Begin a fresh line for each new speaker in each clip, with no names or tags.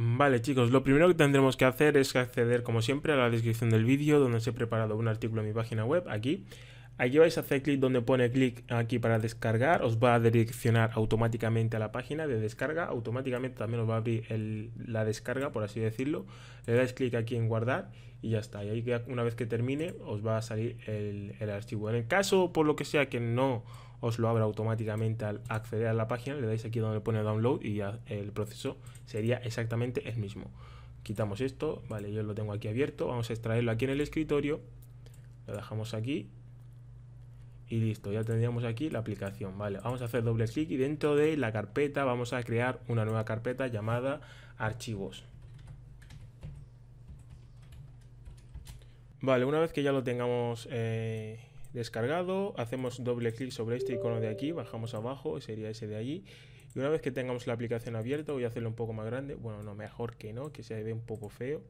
Mm, vale chicos, lo primero que tendremos que hacer es acceder como siempre a la descripción del vídeo donde os he preparado un artículo en mi página web, aquí. Aquí vais a hacer clic donde pone clic aquí para descargar, os va a direccionar automáticamente a la página de descarga, automáticamente también os va a abrir la descarga, por así decirlo. Le dais clic aquí en guardar y ya está. Y ahí una vez que termine os va a salir el, el archivo. En el caso, por lo que sea, que no os lo abre automáticamente al acceder a la página, le dais aquí donde pone download y ya el proceso sería exactamente el mismo. Quitamos esto, vale, yo lo tengo aquí abierto, vamos a extraerlo aquí en el escritorio, lo dejamos aquí y listo, ya tendríamos aquí la aplicación, vale, vamos a hacer doble clic y dentro de la carpeta vamos a crear una nueva carpeta llamada archivos. Vale, una vez que ya lo tengamos... Eh, descargado, hacemos doble clic sobre este icono de aquí, bajamos abajo, sería ese de allí. Y una vez que tengamos la aplicación abierta, voy a hacerlo un poco más grande. Bueno, no, mejor que no, que se ve un poco feo.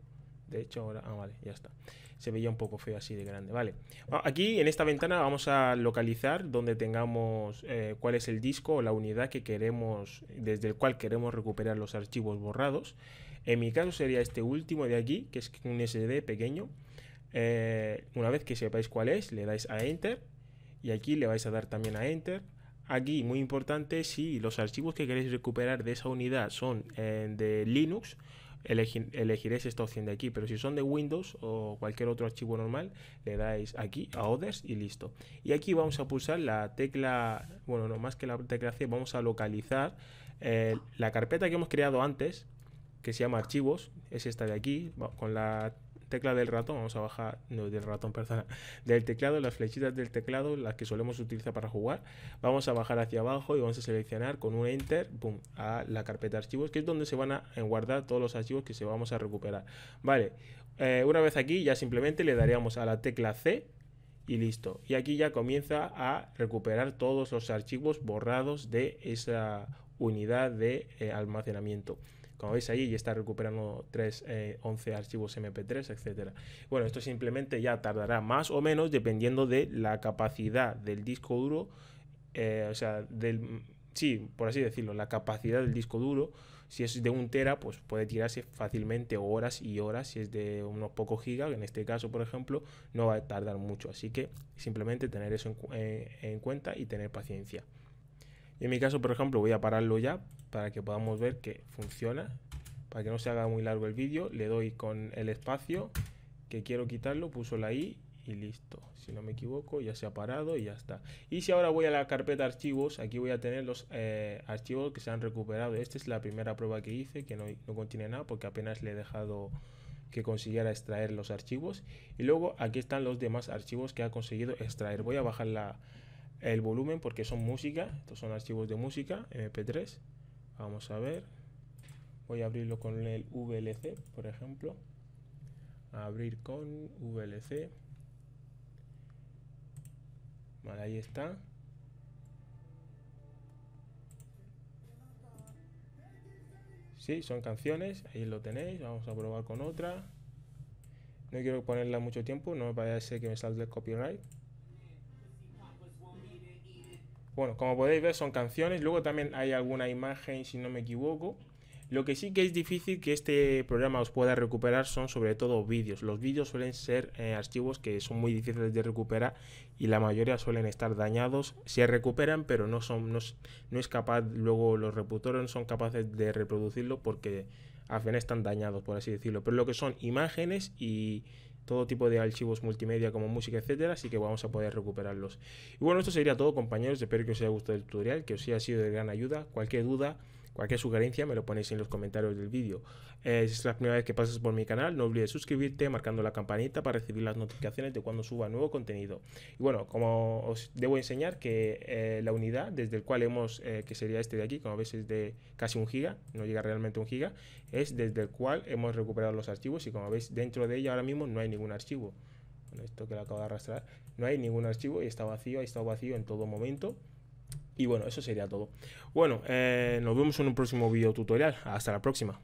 De hecho, ahora... Ah, vale, ya está. Se veía un poco feo así de grande. Vale. Ah, aquí, en esta ventana, vamos a localizar donde tengamos eh, cuál es el disco o la unidad que queremos, desde el cual queremos recuperar los archivos borrados. En mi caso sería este último de aquí, que es un SD pequeño. Eh, una vez que sepáis cuál es, le dais a Enter y aquí le vais a dar también a Enter. Aquí, muy importante, si los archivos que queréis recuperar de esa unidad son eh, de Linux, elegiréis esta opción de aquí, pero si son de Windows o cualquier otro archivo normal, le dais aquí a Others y listo. Y aquí vamos a pulsar la tecla, bueno, no más que la tecla C, vamos a localizar eh, la carpeta que hemos creado antes, que se llama archivos, es esta de aquí, con la tecla del ratón, vamos a bajar, no del ratón, perdona, del teclado, las flechitas del teclado, las que solemos utilizar para jugar, vamos a bajar hacia abajo y vamos a seleccionar con un enter, boom, a la carpeta archivos, que es donde se van a guardar todos los archivos que se vamos a recuperar. Vale, eh, una vez aquí ya simplemente le daríamos a la tecla C, y listo. Y aquí ya comienza a recuperar todos los archivos borrados de esa unidad de eh, almacenamiento. Como veis ahí, ya está recuperando 3, 11 eh, archivos MP3, etc. Bueno, esto simplemente ya tardará más o menos dependiendo de la capacidad del disco duro, eh, o sea, del, sí, por así decirlo, la capacidad del disco duro. Si es de un tera, pues puede tirarse fácilmente horas y horas. Si es de unos pocos gigas, en este caso, por ejemplo, no va a tardar mucho. Así que simplemente tener eso en cuenta y tener paciencia. En mi caso, por ejemplo, voy a pararlo ya para que podamos ver que funciona. Para que no se haga muy largo el vídeo, le doy con el espacio que quiero quitarlo, puso la I y listo. Si no me equivoco, ya se ha parado y ya está. Y si ahora voy a la carpeta archivos, aquí voy a tener los eh, archivos que se han recuperado. Esta es la primera prueba que hice, que no, no contiene nada porque apenas le he dejado que consiguiera extraer los archivos. Y luego aquí están los demás archivos que ha conseguido extraer. Voy a bajar la, el volumen porque son música, estos son archivos de música, mp3. Vamos a ver, voy a abrirlo con el VLC, por ejemplo. Abrir con VLC. Vale, ahí está. Sí, son canciones, ahí lo tenéis, vamos a probar con otra. No quiero ponerla mucho tiempo, no me ser que me salga el copyright. Bueno, como podéis ver son canciones, luego también hay alguna imagen si no me equivoco. Lo que sí que es difícil que este programa os pueda recuperar son sobre todo vídeos. Los vídeos suelen ser eh, archivos que son muy difíciles de recuperar y la mayoría suelen estar dañados. Se recuperan, pero no son, no, es capaz, luego los reproductores no son capaces de reproducirlo porque al final están dañados, por así decirlo. Pero lo que son imágenes y, todo tipo de archivos multimedia como música, etcétera, así que vamos a poder recuperarlos. Y bueno, esto sería todo, compañeros. Espero que os haya gustado el tutorial, que os haya sido de gran ayuda. Cualquier duda, Cualquier sugerencia me lo ponéis en los comentarios del vídeo. es la primera vez que pasas por mi canal, no olvides suscribirte marcando la campanita para recibir las notificaciones de cuando suba nuevo contenido. Y bueno, como os debo enseñar que eh, la unidad desde el cual hemos, eh, que sería este de aquí, como veis es de casi un giga, no llega realmente un giga, es desde el cual hemos recuperado los archivos y como veis dentro de ella ahora mismo no hay ningún archivo. esto que lo acabo de arrastrar, no hay ningún archivo y está vacío, ha estado vacío en todo momento. Y bueno, eso sería todo. Bueno, eh, nos vemos en un próximo video tutorial. Hasta la próxima.